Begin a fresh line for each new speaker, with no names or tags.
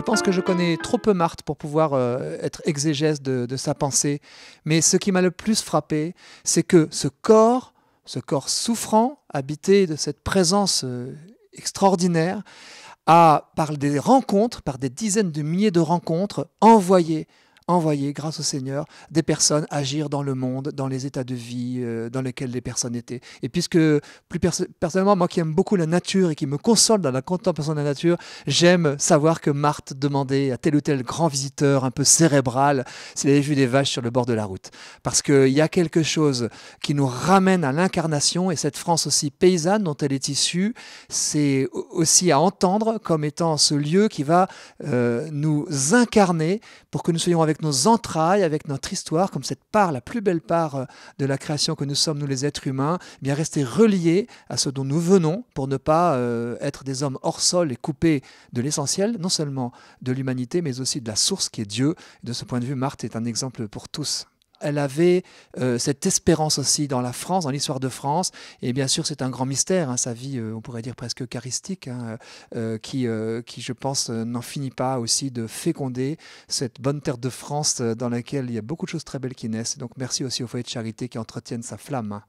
Je pense que je connais trop peu Marthe pour pouvoir euh, être exégèse de, sa pensée. Mais ce qui m'a le plus frappé, c'est que ce corps, ce corps souffrant, habité de cette présence euh, extraordinaire, a, par des rencontres, par des dizaines de milliers de rencontres, envoyé envoyer, grâce au Seigneur, des personnes agir dans le monde, dans les états de vie euh, dans lesquels les personnes étaient. Et puisque, plus personnellement, moi qui aime beaucoup la nature et qui me console dans la contemplation de la nature, j'aime savoir que Marthe demandait à tel ou tel grand visiteur un peu cérébral s'il avait vu des vaches sur le bord de la route. Parce qu'il y a quelque chose qui nous ramène à l'incarnation et cette France aussi paysanne dont elle est issue, c'est aussi à entendre comme étant ce lieu qui va euh, nous incarner pour que nous soyons avec nos entrailles, avec notre histoire, comme cette part, la plus belle part euh, de la création que nous sommes, nous les êtres humains, eh bien rester reliés à ce dont nous venons pour ne pas euh, être des hommes hors sol et coupés de l'essentiel, non seulement de l'humanité, mais aussi de la source qui est Dieu. de ce point de vue, Marthe est un exemple pour tous elle avait euh, cette espérance aussi dans la France, dans l'histoire de France. Et bien sûr, c'est un grand mystère, hein, sa vie, euh, on pourrait dire presque eucharistique, hein, euh, qui, je pense, n'en finit pas aussi de féconder cette bonne terre de France dans laquelle il y a beaucoup de choses très belles qui naissent. donc, merci aussi au foyer de charité qui entretiennent sa flamme.